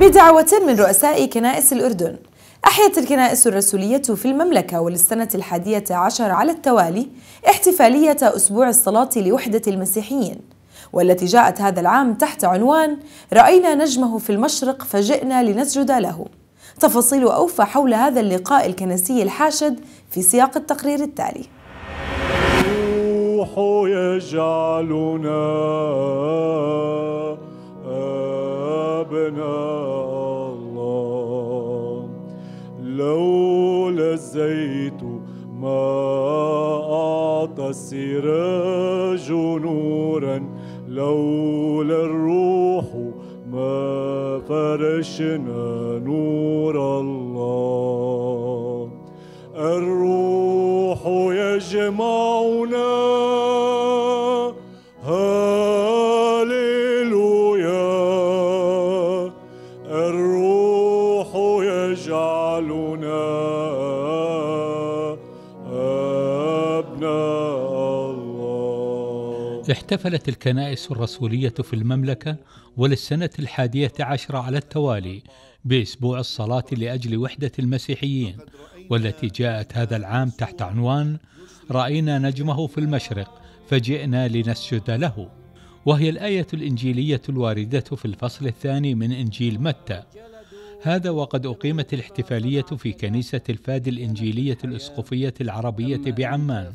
بدعوة من رؤساء كنائس الأردن أحيت الكنائس الرسولية في المملكة وللسنة الحادية عشر على التوالي احتفالية أسبوع الصلاة لوحدة المسيحيين والتي جاءت هذا العام تحت عنوان رأينا نجمه في المشرق فجئنا لنسجد له تفاصيل أوفى حول هذا اللقاء الكنسي الحاشد في سياق التقرير التالي روح يجعلنا ربنا الله لولا الزيت ما اعطى السراج نورا لولا الروح ما فرشنا نور الله الروح يجمعنا احتفلت الكنائس الرسولية في المملكة وللسنة الحادية عشرة على التوالي بأسبوع الصلاة لأجل وحدة المسيحيين والتي جاءت هذا العام تحت عنوان رأينا نجمه في المشرق فجئنا لنسجد له وهي الآية الإنجيلية الواردة في الفصل الثاني من إنجيل متى هذا وقد أقيمت الاحتفالية في كنيسة الفاد الإنجيلية الإسقفية العربية بعمان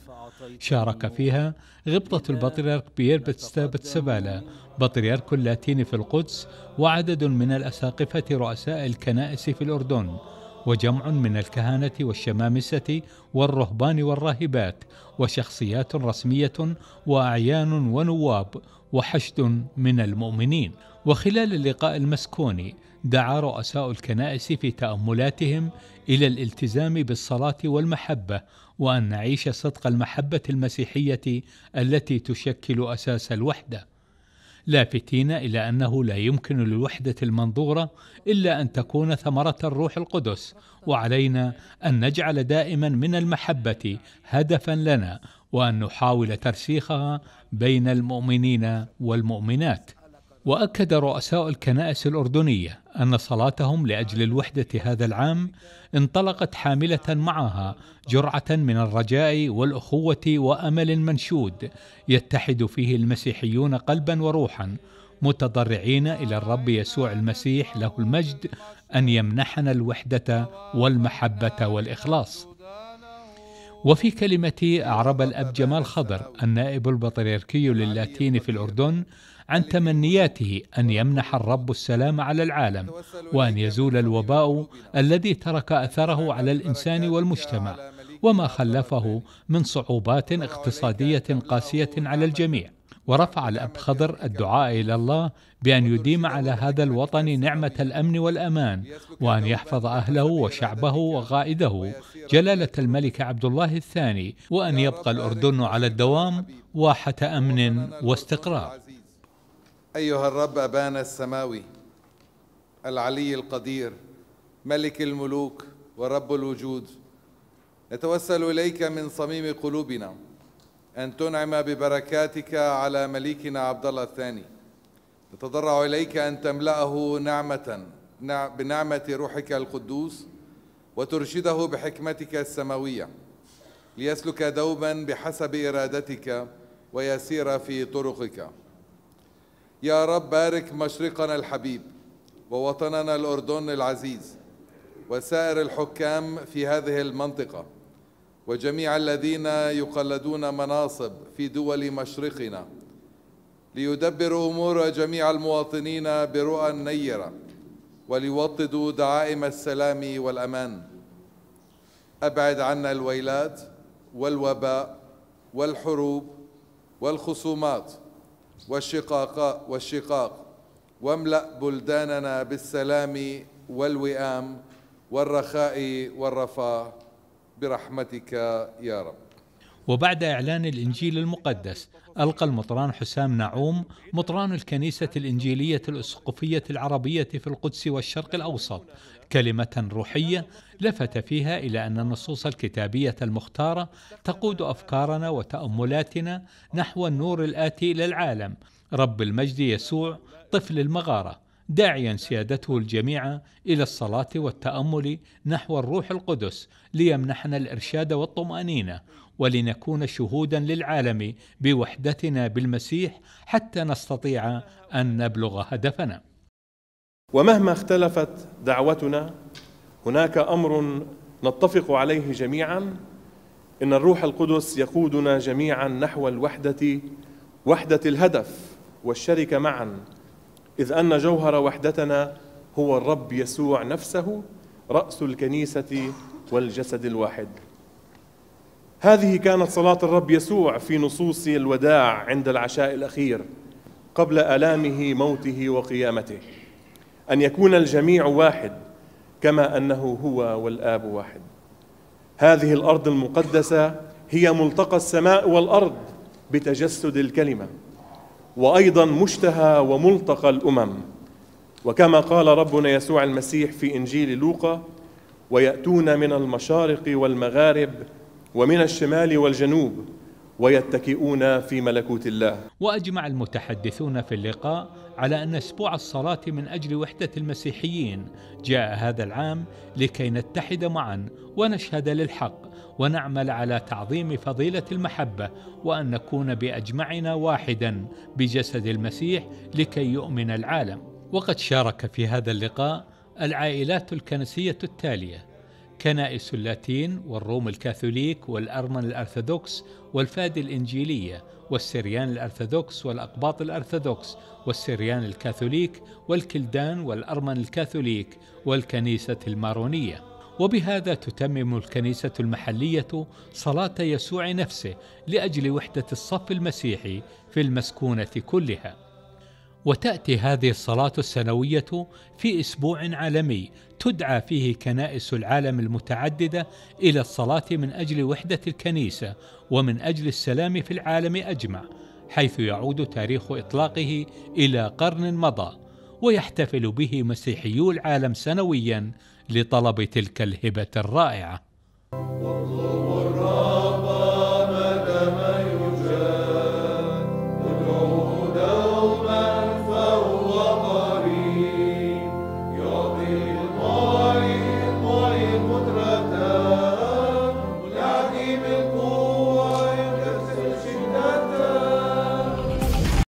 شارك فيها غبطة البطريرك بيير بتستابت سبالة بطريرك اللاتيني في القدس وعدد من الأساقفة رؤساء الكنائس في الأردن وجمع من الكهنة والشمامسة والرهبان والراهبات وشخصيات رسمية وأعيان ونواب وحشد من المؤمنين وخلال اللقاء المسكوني دعا رؤساء الكنائس في تأملاتهم إلى الالتزام بالصلاة والمحبة وان نعيش صدق المحبه المسيحيه التي تشكل اساس الوحده لافتين الى انه لا يمكن للوحده المنظوره الا ان تكون ثمره الروح القدس وعلينا ان نجعل دائما من المحبه هدفا لنا وان نحاول ترسيخها بين المؤمنين والمؤمنات واكد رؤساء الكنائس الاردنيه ان صلاتهم لاجل الوحده هذا العام انطلقت حامله معها جرعه من الرجاء والاخوه وامل منشود يتحد فيه المسيحيون قلبا وروحا متضرعين الى الرب يسوع المسيح له المجد ان يمنحنا الوحده والمحبه والاخلاص وفي كلمة أعرب الأب جمال خضر النائب البطريركي للاتين في الأردن عن تمنياته أن يمنح الرب السلام على العالم وأن يزول الوباء الذي ترك أثره على الإنسان والمجتمع وما خلفه من صعوبات اقتصادية قاسية على الجميع ورفع الأب خضر الدعاء إلى الله بأن يديم على هذا الوطن نعمة الأمن والأمان وأن يحفظ أهله وشعبه وغائده جلالة الملك عبد الله الثاني وأن يبقى الأردن على الدوام واحة أمن واستقرار أيها الرب أبانا السماوي العلي القدير ملك الملوك ورب الوجود نتوسل إليك من صميم قلوبنا أن تنعم ببركاتك على مليكنا عبد الله الثاني نتضرع إليك أن تملأه نعمة بنعمة روحك القدوس وترشده بحكمتك السماوية ليسلك دوما بحسب إرادتك ويسير في طرقك يا رب بارك مشرقنا الحبيب ووطننا الأردن العزيز وسائر الحكام في هذه المنطقة وجميع الذين يقلدون مناصب في دول مشرقنا ليدبروا أمور جميع المواطنين برؤى نيرة وليوطدوا دعائم السلام والأمان أبعد عنا الويلات والوباء والحروب والخصومات والشقاق والشقاق واملأ بلداننا بالسلام والوئام والرخاء والرفاه برحمتك يا رب وبعد إعلان الإنجيل المقدس ألقى المطران حسام نعوم مطران الكنيسة الإنجيلية الأسقفية العربية في القدس والشرق الأوسط كلمة روحية لفت فيها إلى أن النصوص الكتابية المختارة تقود أفكارنا وتأملاتنا نحو النور الآتي إلى العالم رب المجد يسوع طفل المغاره داعيا سيادته الجميع الى الصلاه والتامل نحو الروح القدس ليمنحنا الارشاد والطمانينه ولنكون شهودا للعالم بوحدتنا بالمسيح حتى نستطيع ان نبلغ هدفنا ومهما اختلفت دعوتنا هناك امر نتفق عليه جميعا ان الروح القدس يقودنا جميعا نحو الوحده وحده الهدف والشركه معا إذ أن جوهر وحدتنا هو الرب يسوع نفسه رأس الكنيسة والجسد الواحد هذه كانت صلاة الرب يسوع في نصوص الوداع عند العشاء الأخير قبل آلامه موته وقيامته أن يكون الجميع واحد كما أنه هو والآب واحد هذه الأرض المقدسة هي ملتقى السماء والأرض بتجسد الكلمة وايضا مشتهى وملتقى الامم وكما قال ربنا يسوع المسيح في انجيل لوقا وياتون من المشارق والمغارب ومن الشمال والجنوب ويتكئون في ملكوت الله واجمع المتحدثون في اللقاء على ان اسبوع الصلاه من اجل وحده المسيحيين جاء هذا العام لكي نتحد معا ونشهد للحق ونعمل على تعظيم فضيله المحبه وان نكون باجمعنا واحدا بجسد المسيح لكي يؤمن العالم وقد شارك في هذا اللقاء العائلات الكنسيه التاليه كنائس اللاتين والروم الكاثوليك والأرمن الأرثوذكس والفادي الإنجيلية والسريان الأرثوذكس والأقباط الأرثوذكس والسريان الكاثوليك والكلدان والأرمن الكاثوليك والكنيسة المارونية وبهذا تتمم الكنيسة المحلية صلاة يسوع نفسه لأجل وحدة الصف المسيحي في المسكونة كلها وتأتي هذه الصلاة السنوية في أسبوع عالمي تدعى فيه كنائس العالم المتعددة إلى الصلاة من أجل وحدة الكنيسة ومن أجل السلام في العالم أجمع، حيث يعود تاريخ إطلاقه إلى قرن مضى، ويحتفل به مسيحيو العالم سنويا لطلب تلك الهبة الرائعة.